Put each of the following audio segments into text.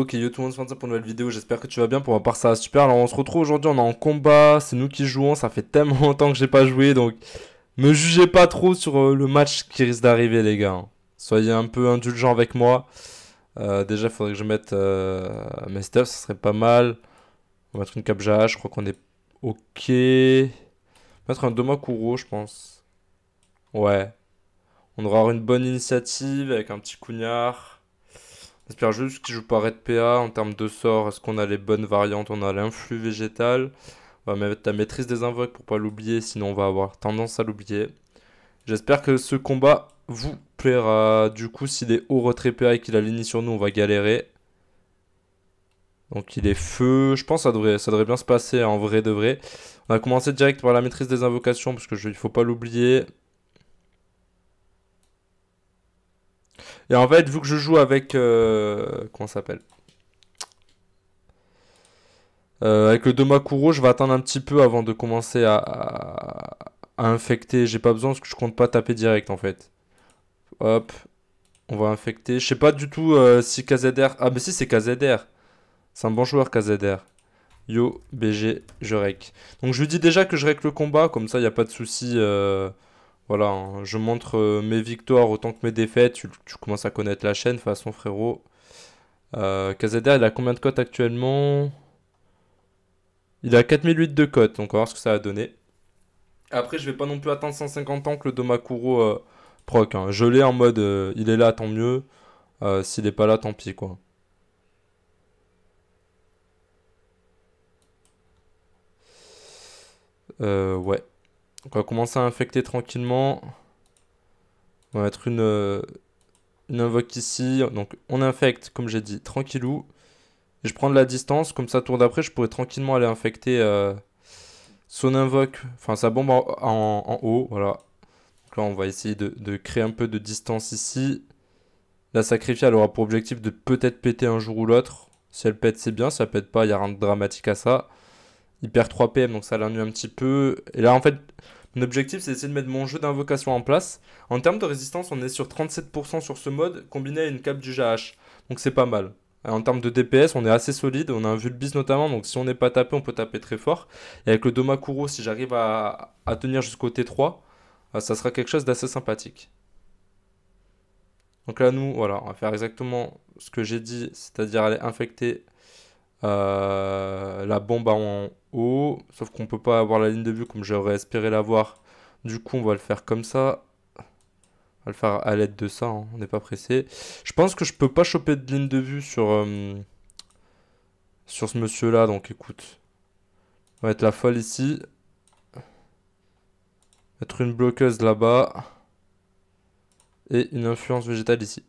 Ok, tout le monde pour une nouvelle vidéo. J'espère que tu vas bien. Pour ma part, ça super. Alors, on se retrouve aujourd'hui. On est en combat. C'est nous qui jouons. Ça fait tellement longtemps que j'ai pas joué. Donc, me jugez pas trop sur euh, le match qui risque d'arriver, les gars. Hein. Soyez un peu indulgents avec moi. Euh, déjà, il faudrait que je mette euh, mes stuff. Ça serait pas mal. On va mettre une cap Je crois qu'on est OK. On va mettre un Doma je pense. Ouais. On devrait avoir une bonne initiative avec un petit cougnard. J'espère juste qu'il joue pas Red PA en termes de sort. Est-ce qu'on a les bonnes variantes On a l'influx végétal. On va mettre la maîtrise des invoques pour pas l'oublier, sinon on va avoir tendance à l'oublier. J'espère que ce combat vous plaira. Du coup, s'il est haut retrait PA et qu'il a l'ini sur nous, on va galérer. Donc il est feu, je pense que ça devrait, ça devrait bien se passer hein, en vrai de vrai. On va commencer direct par la maîtrise des invocations parce qu'il je, faut pas l'oublier. Et en fait, vu que je joue avec... Euh, comment s'appelle euh, Avec le Domakuro, je vais attendre un petit peu avant de commencer à, infecter. J'ai pas besoin parce que je compte pas taper direct en fait. Hop, on va infecter. Je sais pas du tout euh, si KZR... Ah mais si c'est KZR. C'est un bon joueur KZR. Yo, BG, je rec. Donc je lui dis déjà que je rec le combat, comme ça il n'y a pas de souci. Euh... Voilà, hein. je montre euh, mes victoires autant que mes défaites. Tu, commences à connaître la chaîne, façon frérot. Euh, il a combien de cotes actuellement Il a 4008 de cotes, donc on va voir ce que ça va donner. Après, je vais pas non plus attendre 150 ans que le Domakuro euh, proc. Hein. Je l'ai en mode euh, il est là, tant mieux. S'il est pas là, tant pis quoi. ouais on va commencer à infecter tranquillement. On va mettre une, euh, une invoque ici. Donc on infecte, comme j'ai dit, tranquillou. Et je prends de la distance, comme ça, tourne d'après, je pourrais tranquillement aller infecter euh, son invoque, enfin sa bombe en, haut, voilà. Donc là, on va essayer de, de, créer un peu de distance ici. La sacrifier, elle aura pour objectif de peut-être péter un jour ou l'autre. Si elle pète, c'est bien, si elle pète pas, il n'y a rien de dramatique à ça. Il perd 3 PM, donc ça l'ennuie un petit peu. Et là, en fait, mon objectif, c'est d'essayer de mettre mon jeu d'invocation en place. En termes de résistance, on est sur 37% sur ce mode, combiné à une cape du GH. Donc c'est pas mal. En termes de DPS, on est assez solide. On a un Vulbis notamment, donc si on n'est pas tapé, on peut taper très fort. Et avec le Domakuro, si j'arrive à, à, tenir jusqu'au T3, euh, ça sera quelque chose d'assez sympathique. Donc là, nous, voilà, on va faire exactement ce que j'ai dit, c'est-à-dire aller infecter euh, la bombe en haut, sauf qu'on peut pas avoir la ligne de vue comme j'aurais espéré l'avoir. Du coup, on va le faire comme ça. On va le faire à l'aide de ça, hein, on n'est pas pressé. Je pense que je peux pas choper de ligne de vue sur, euh, sur ce monsieur-là, donc écoute. On va mettre la folle ici. Mettre une bloqueuse là-bas. Et une influence végétale ici.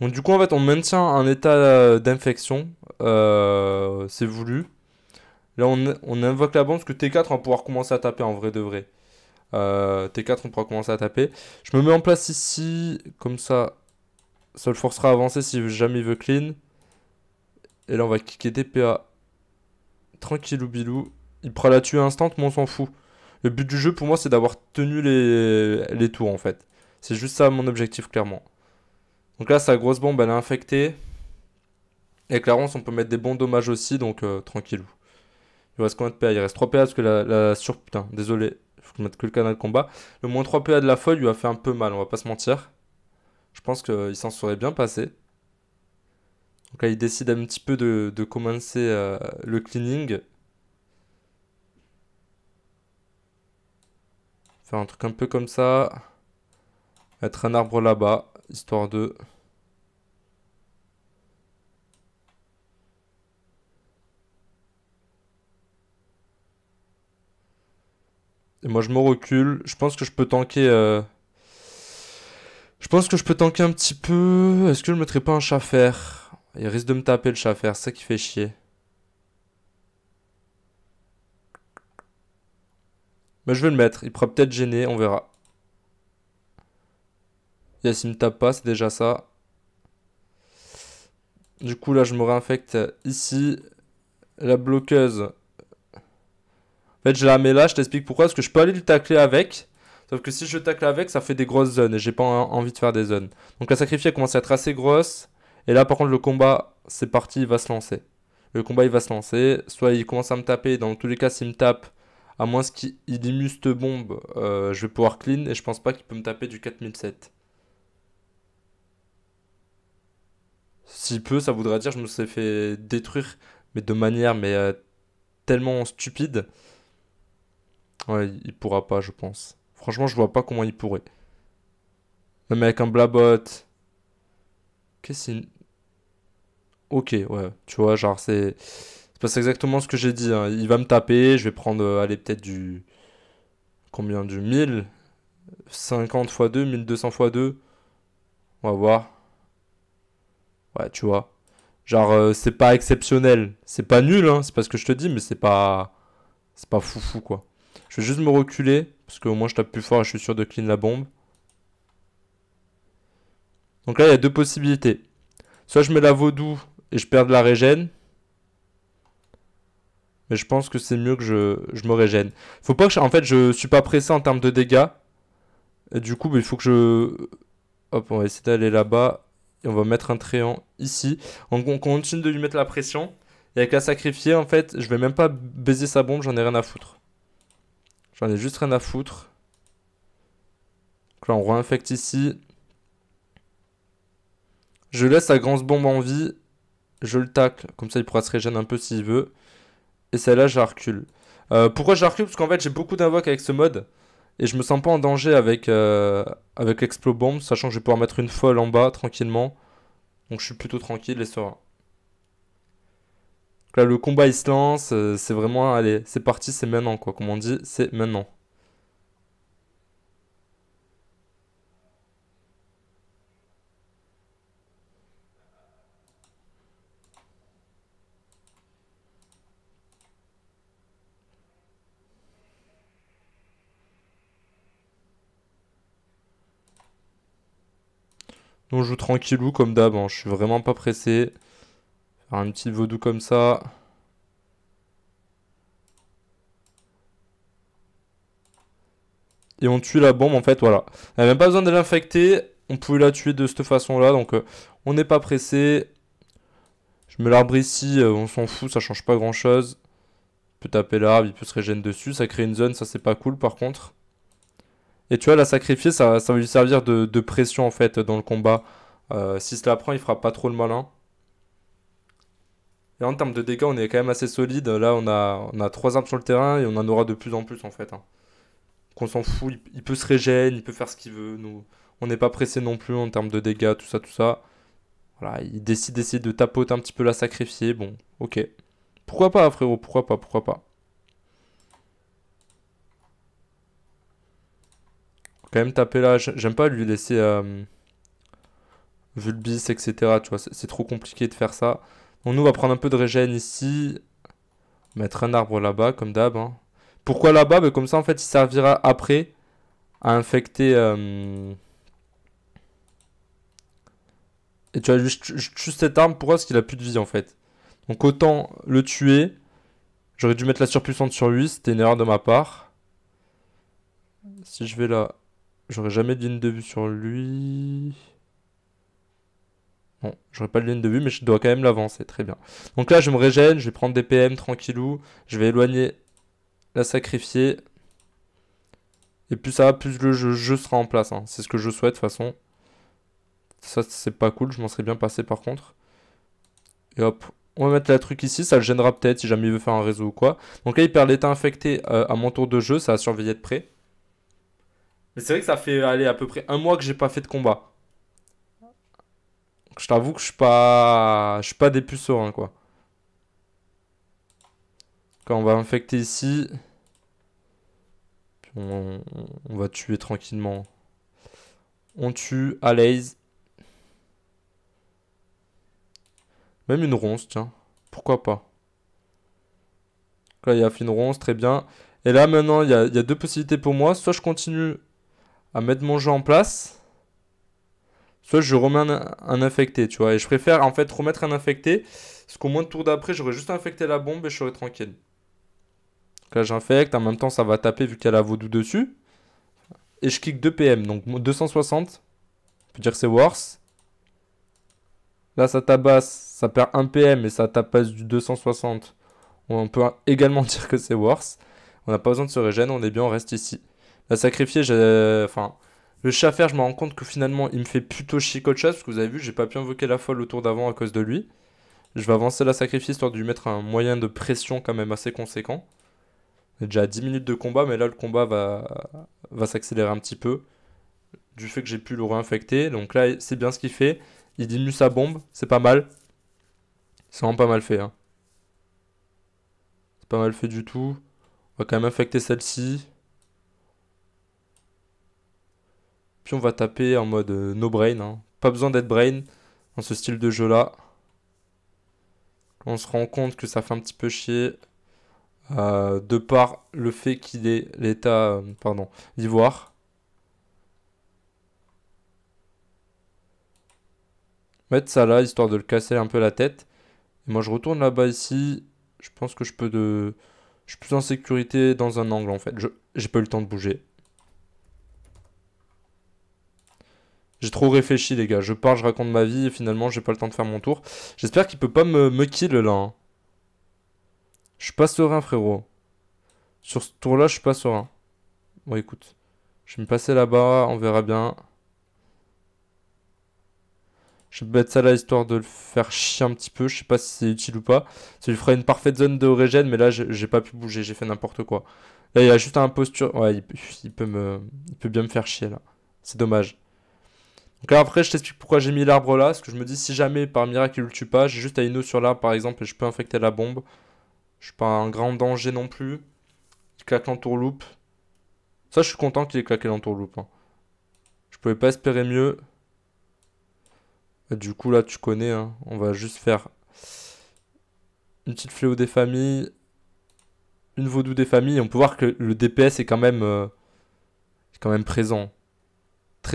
Donc du coup, en fait, on maintient un état euh, d'infection, euh, c'est voulu. Là, on, invoque la banque parce que T4, va pouvoir commencer à taper en vrai de vrai. Euh, T4, on pourra commencer à taper. Je me mets en place ici, comme ça, ça le forcera à avancer si jamais il veut clean. Et là, on va kicker TPA. Tranquille ou bilou. Il pourra la tuer instant, mais on s'en fout. Le but du jeu, pour moi, c'est d'avoir tenu les tours, en fait. C'est juste ça mon objectif, clairement. Donc là, sa grosse bombe, elle est infectée. Et Clarence, on peut mettre des bons dommages aussi, donc euh, tranquille. tranquillou. Il reste combien de PA Il reste 3 PA parce que la, sur... Putain, désolé, faut que je mette que le canal de combat. Le moins 3 PA de la folle lui a fait un peu mal, on va pas se mentir. Je pense qu'il s'en serait bien passé. Donc là, il décide un petit peu de, commencer euh, le cleaning. Faire un truc un peu comme ça. Mettre un arbre là-bas histoire de... Et moi je me recule, je pense que je peux tanker... Euh, je pense que je peux tanker un petit peu... Est-ce que je mettrai pas un chat Il risque de me taper le chat c'est ça qui fait chier. Mais je vais le mettre, il pourra peut-être gêner, on verra s'il me tape pas, c'est déjà ça. Du coup, là, je me réinfecte ici. La bloqueuse. En fait, je la mets là. Je t'explique pourquoi. Parce que je peux aller le tacler avec. Sauf que si je tacle avec, ça fait des grosses zones. Et j'ai pas envie de faire des zones. Donc, la sacrifiée commence à être assez grosse. Et là, par contre, le combat, c'est parti. Il va se lancer. Le combat, il va se lancer. Soit il commence à me taper. Dans tous les cas, s'il me tape, à moins qu'il cette bombe, euh, je vais pouvoir clean. Et je pense pas qu'il peut me taper du 4007. Si peu, ça voudrait dire je me suis fait détruire, mais de manière mais euh, tellement stupide. Ouais, il pourra pas, je pense. Franchement, je vois pas comment il pourrait. Même avec un blabot. Qu'est-ce qu'il. Ok, ouais. Tu vois, genre, c'est. C'est exactement ce que j'ai dit. Hein. Il va me taper, je vais prendre, euh, allez, peut-être du. Combien Du 1000 50 x 2, 1200 x 2. On va voir. Ouais, tu vois. Genre, euh, c'est pas exceptionnel. C'est pas nul, hein, c'est pas ce que je te dis, mais c'est pas. C'est pas foufou, quoi. Je vais juste me reculer, parce qu'au moins je tape plus fort et je suis sûr de clean la bombe. Donc là, il y a deux possibilités. Soit je mets la vaudou et je perds de la régène. Mais je pense que c'est mieux que je, me régène. Faut pas que En fait, je suis pas pressé en termes de dégâts. Et du coup, bah, il faut que je... Hop, on va essayer d'aller là-bas et on va mettre un tréant ici. On, continue de lui mettre la pression. Et avec la sacrifier, en fait, je vais même pas baiser sa bombe, j'en ai rien à foutre. J'en ai juste rien à foutre. Donc là, on réinfecte ici. Je laisse sa grosse bombe en vie. Je le tacle. Comme ça, il pourra se régénérer un peu s'il veut. Et celle-là, je la recule. Euh, pourquoi je la recule Parce qu'en fait, j'ai beaucoup d'invoques avec ce mode. Et je me sens pas en danger avec, euh, avec Explo Bomb, sachant que je vais pouvoir mettre une folle en bas tranquillement. Donc je suis plutôt tranquille et ça là, le combat il se lance, euh, c'est vraiment, allez, c'est parti, c'est maintenant quoi. Comme on dit, c'est maintenant. Donc on joue tranquillou comme d'hab. Hein. Je suis vraiment pas pressé. Faire un petit vaudou comme ça. Et on tue la bombe en fait, voilà. Elle n'a même pas besoin de l'infecter. On pouvait la tuer de cette façon-là. Donc, euh, on n'est pas pressé. Je me l'arbre ici. Euh, on s'en fout. Ça change pas grand-chose. On peut taper l'arbre. Il peut se régénérer dessus. Ça crée une zone. Ça, c'est pas cool par contre. Et tu vois, la sacrifier, ça, ça va lui servir de, pression en fait dans le combat. Euh, si cela la prend, il fera pas trop le malin. Et en termes de dégâts, on est quand même assez solide. Là, on a, on a 3 armes sur le terrain et on en aura de plus en plus en fait. Hein. Qu'on s'en fout, il, peut se régénérer, il peut faire ce qu'il veut. Nous, on n'est pas pressé non plus en termes de dégâts, tout ça, tout ça. Voilà, il décide d'essayer de tapoter un petit peu la sacrifier. Bon, ok. Pourquoi pas, frérot Pourquoi pas Pourquoi pas quand même taper là. J'aime pas lui laisser euh, Vulbis, etc. Tu vois, c'est trop compliqué de faire ça. Donc nous, on va prendre un peu de régène ici. Mettre un arbre là-bas, comme d'hab. Hein. Pourquoi là-bas bah, Comme ça, en fait, il servira après à infecter... Euh, et tu vois, juste je tue cette arme. Pourquoi Parce qu'il a plus de vie, en fait. Donc autant le tuer. J'aurais dû mettre la surpuissante sur lui. C'était une erreur de ma part. Si je vais là... J'aurais jamais de ligne de vue sur lui. Bon, j'aurais pas de ligne de vue, mais je dois quand même l'avancer. Très bien. Donc là, je me régène, je vais prendre des PM tranquillou. Je vais éloigner la sacrifier. Et plus ça va, plus le jeu, sera en place. Hein. C'est ce que je souhaite, de toute façon. Ça, c'est pas cool. Je m'en serais bien passé, par contre. Et hop. On va mettre la truc ici. Ça le gênera peut-être si jamais il veut faire un réseau ou quoi. Donc là, il perd l'état infecté euh, à mon tour de jeu. Ça va surveiller de près. Mais c'est vrai que ça fait aller à peu près un mois que j'ai pas fait de combat. je t'avoue que je suis pas. Je suis pas des puces sereins quoi. Quand on va infecter ici. on, va tuer tranquillement. On tue à l'aise. Même une ronce, tiens. Pourquoi pas Là, il y a fait une ronce, très bien. Et là, maintenant, il y, il y a deux possibilités pour moi. Soit je continue à mettre mon jeu en place, soit je remets un, infecté, tu vois. Et je préfère en fait remettre un infecté, parce qu'au moins le tour d'après, j'aurais juste infecté la bombe et je serais tranquille. Donc là, j'infecte, en même temps, ça va taper vu qu'il a la vaudou dessus. Et je clique 2 PM, donc 260. On peut dire que c'est worse. Là, ça tabasse, ça perd 1 PM et ça tapasse du 260. On peut également dire que c'est worse. On n'a pas besoin de se régénérer. on est bien, on reste ici. La sacrifier, j'ai. Enfin. Le chafer je me rends compte que finalement, il me fait plutôt chico qu'autre parce que vous avez vu, j'ai pas pu invoquer la folle autour d'avant à cause de lui. Je vais avancer la sacrifice, histoire de lui mettre un moyen de pression quand même assez conséquent. On est déjà à 10 minutes de combat, mais là, le combat va, va s'accélérer un petit peu, du fait que j'ai pu le réinfecter. Donc là, c'est bien ce qu'il fait. Il diminue sa bombe, c'est pas mal. C'est vraiment pas mal fait. Hein. C'est pas mal fait du tout. On va quand même infecter celle-ci. on va taper en mode euh, no brain. Hein. Pas besoin d'être brain dans ce style de jeu là. On se rend compte que ça fait un petit peu chier. Euh, de par le fait qu'il est l'état, euh, d'ivoire. pardon, Mettre ça là, histoire de le casser un peu la tête. Et moi je retourne là-bas ici. Je pense que je peux de... Je suis plus en sécurité dans un angle en fait. J'ai pas eu le temps de bouger. J'ai trop réfléchi, les gars. Je pars, je raconte ma vie et finalement, j'ai pas le temps de faire mon tour. J'espère qu'il peut pas me, me kill là. Hein. Je suis pas serein, frérot. Sur ce tour-là, je suis pas serein. Bon, écoute. Je vais me passer là-bas, on verra bien. Je vais mettre ça là histoire de le faire chier un petit peu. Je sais pas si c'est utile ou pas. Ça lui ferait une parfaite zone de régène, mais là, j'ai pas pu bouger. J'ai fait n'importe quoi. Là, il y a juste un posture. Ouais, il, peut me, il peut bien me faire chier là. C'est dommage. Donc là après je t'explique pourquoi j'ai mis l'arbre là, parce que je me dis si jamais par miracle il le tue pas, j'ai juste à Ino sur l'arbre par exemple et je peux infecter la bombe. Je suis pas un grand danger non plus. Il claque l'entourloupe. Ça je suis content qu'il ait claqué l'entourloupe. Hein. Je pouvais pas espérer mieux. du coup là tu connais, hein, on va juste faire une petite fléau des familles, une vaudou des familles. on peut voir que le DPS est quand même, euh, est quand même présent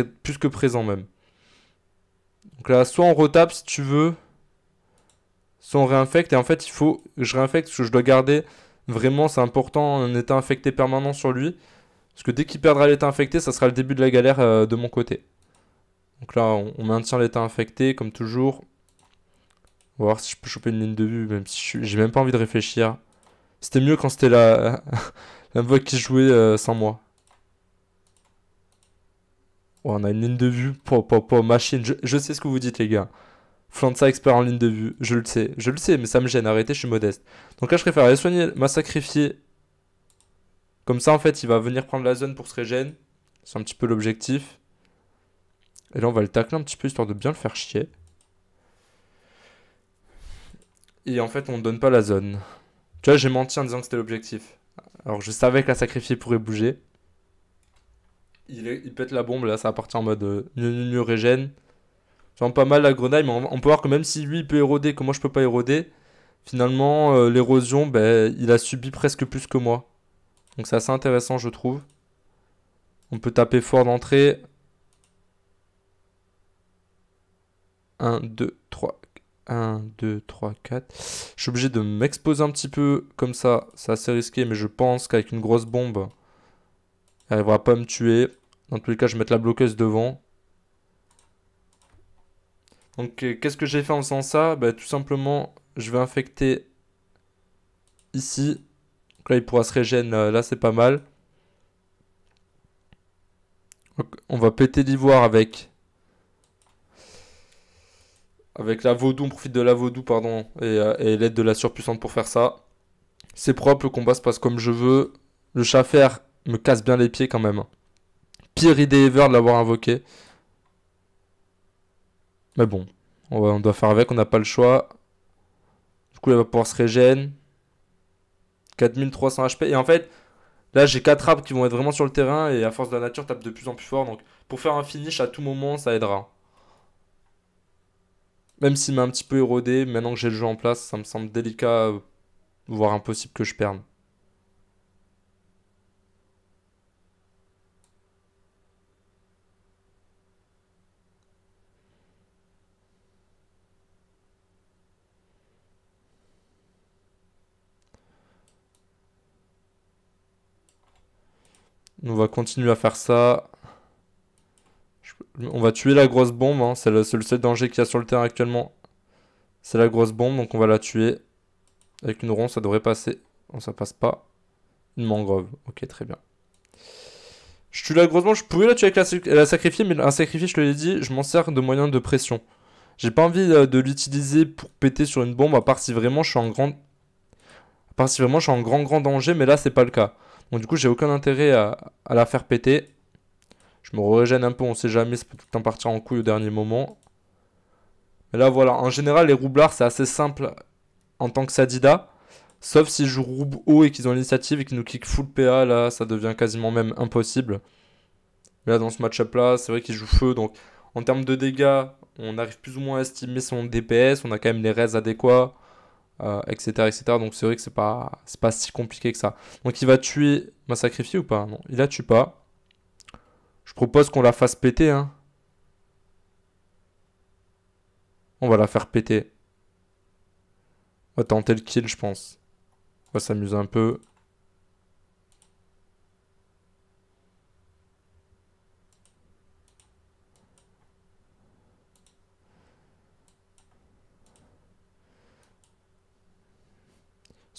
plus que présent même. Donc là, soit on retape si tu veux, soit on réinfecte. Et en fait, il faut que je réinfecte parce que je dois garder vraiment, c'est important, un état infecté permanent sur lui. Parce que dès qu'il perdra l'état infecté, ça sera le début de la galère euh, de mon côté. Donc là, on, maintient l'état infecté, comme toujours. On va voir si je peux choper une ligne de vue, même si j'ai même pas envie de réfléchir. C'était mieux quand c'était la... la voix qui jouait euh, sans moi. Ouais, on a une ligne de vue pour, pour, machine. Je, sais ce que vous dites, les gars. ça expert en ligne de vue. Je le sais. Je le sais, mais ça me gêne. Arrêtez, je suis modeste. Donc là, je préfère aller soigner, m'a sacrifiée Comme ça, en fait, il va venir prendre la zone pour se régène. C'est un petit peu l'objectif. Et là, on va le tacler un petit peu histoire de bien le faire chier. Et en fait, on ne donne pas la zone. Tu vois, j'ai menti en disant que c'était l'objectif. Alors, je savais que la sacrifier pourrait bouger il, pète la bombe là, ça appartient en mode euh, nu régène. pas mal la grenaille, mais on, peut voir que même si lui il peut éroder, que moi je peux pas éroder, finalement euh, l'érosion, ben, il a subi presque plus que moi. Donc c'est assez intéressant je trouve. On peut taper fort d'entrée. 1, 2, 3, 1, 2, 3, 4. Je suis obligé de m'exposer un petit peu comme ça. C'est assez risqué, mais je pense qu'avec une grosse bombe, elle va pas à me tuer. Dans tous les cas, je vais mettre la bloqueuse devant. Donc, euh, qu'est-ce que j'ai fait en faisant ça bah, Tout simplement, je vais infecter ici. là, il pourra se régénérer. Euh, là, c'est pas mal. on va péter l'ivoire avec... Avec la vaudou, on profite de la vaudou, pardon, euh, et, l'aide de la surpuissante pour faire ça. C'est propre, le combat se passe comme je veux. Le chat me casse bien les pieds quand même pire idée ever de l'avoir invoqué. Mais bon, on, doit faire avec, on n'a pas le choix. Du coup, elle va pouvoir se régène. 4300 HP. Et en fait, là, j'ai 4 arbres qui vont être vraiment sur le terrain. Et à force de la nature, tape de plus en plus fort. Donc, pour faire un finish à tout moment, ça aidera. Même s'il m'a un petit peu érodé, maintenant que j'ai le jeu en place, ça me semble délicat, euh, voire impossible que je perde. On va continuer à faire ça. On va tuer la grosse bombe. Hein. C'est le seul danger qu'il y a sur le terrain actuellement. C'est la grosse bombe, donc on va la tuer. Avec une ronde, ça devrait passer. Non, ça passe pas. Une mangrove. Ok, très bien. Je tue la grosse bombe. Je pouvais la tuer avec la, la sacrifier, mais un sacrifice, je te l'ai dit, je m'en sers de moyen de pression. J'ai pas envie euh, de l'utiliser pour péter sur une bombe, à part si vraiment je suis en grand... À part si vraiment je suis en grand grand danger, mais là, c'est pas le cas. Bon, du coup, j'ai aucun intérêt à, la faire péter. Je me régène un peu, on sait jamais, ça peut tout le partir en couille au dernier moment. Mais là, voilà, en général, les roublards, c'est assez simple en tant que Sadida. Sauf si jouent roube haut et qu'ils ont l'initiative et qu'ils nous kick full PA, là, ça devient quasiment même impossible. Mais là, dans ce match-up-là, c'est vrai qu'ils jouent feu, donc en termes de dégâts, on arrive plus ou moins à estimer son DPS, on a quand même les raids adéquats etc., euh, etc. Donc c'est vrai que c'est pas, c'est pas si compliqué que ça. Donc il va tuer ma sacrifié ou pas Non, il la tue pas. Je propose qu'on la fasse péter. Hein. On va la faire péter. On va tenter le kill, je pense. On va s'amuser un peu.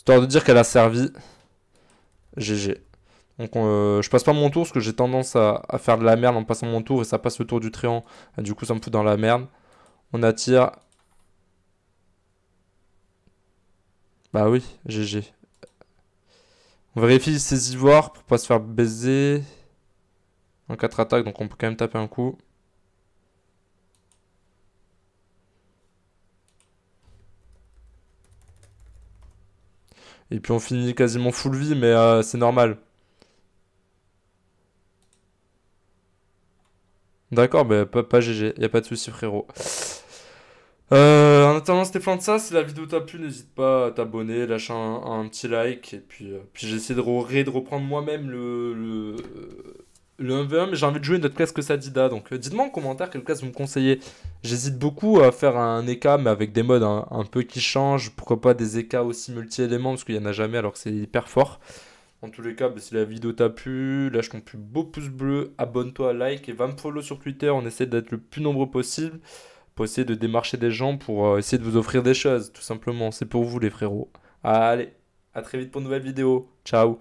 Histoire de dire qu'elle a servi. GG. Donc euh, je passe pas mon tour parce que j'ai tendance à, faire de la merde en passant mon tour et ça passe le tour du triangle. Et du coup ça me fout dans la merde. On attire. Bah oui, GG. On vérifie ses ivoires pour pas se faire baiser. En 4 attaques donc on peut quand même taper un coup. Et puis on finit quasiment full vie, mais euh, c'est normal. D'accord, bah, pas, pas GG, y a pas de soucis, frérot. Euh, en attendant, c'était de ça. Si la vidéo t'a plu, n'hésite pas à t'abonner, lâcher un, petit like. Et puis, euh, puis j'essaie de, reprendre moi-même le le 1v1, mais j'ai envie de jouer notre classe que Sadida. Donc euh, dites-moi en commentaire quelle classe vous me conseillez. J'hésite beaucoup à faire un EK, mais avec des modes un, peu qui changent. Pourquoi pas des EK aussi multi-éléments, parce qu'il n'y en a jamais alors que c'est hyper fort. En tous les cas, bah, si la vidéo t'a plu, lâche ton plus beau pouce bleu, abonne-toi, like et va me follow sur Twitter. On essaie d'être le plus nombreux possible pour essayer de démarcher des gens, pour euh, essayer de vous offrir des choses, tout simplement. C'est pour vous les frérots. Allez, à très vite pour une nouvelle vidéo. Ciao